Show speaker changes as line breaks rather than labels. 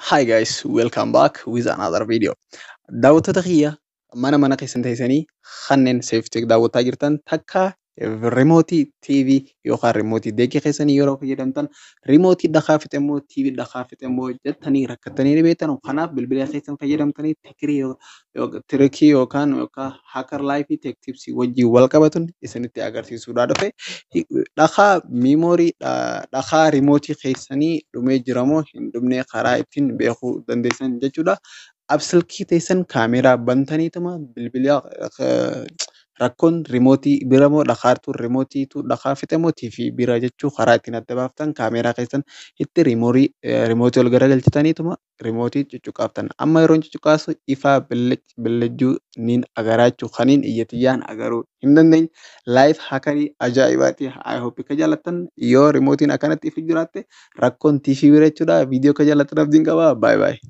Hi guys, welcome back with another video. Daawwattoota kiyya mana mana keessan ta'isanii safety seeftii daawwachaa jirtan takka Rimootii TV yookaan rimootii deeqii keessanii yeroo fayyadamtan remootii dhakaa fixe immoo TV dhakaa fixe immoo Kanaaf bilbila keessan fayyadamtanii yookaan haakar laayifii teektiibsii wajjin wal qabatuun isinitti agarsiisuudhaa dhufe. Dhakaa keessanii dhumee jiramoo hin dhumne karaa ittiin beekuu dandeessan jechuudha. Ab silkii teessan Rakkoon riimootii bira moo dhakaatu riimootiitu dhakaa fixe fi bira jechuu karaa ittiin adda baaftan kaameeraa keessan itti riimootii e, ol garagalchitaniituma riimootii cucuqqaaftan. Amma yeroon cucuqqaasu ifaa billejjuu niin agaraachuu kaniin iyyatiin agaruu hin dandeenye. Laayif hakanii ajaa'ibaati! I hope akka jaallattan yoo riimootiin akkanatti ifu jiraatte rakkoon tiifii bira jechuudha. Viidiyoo akka qabaa.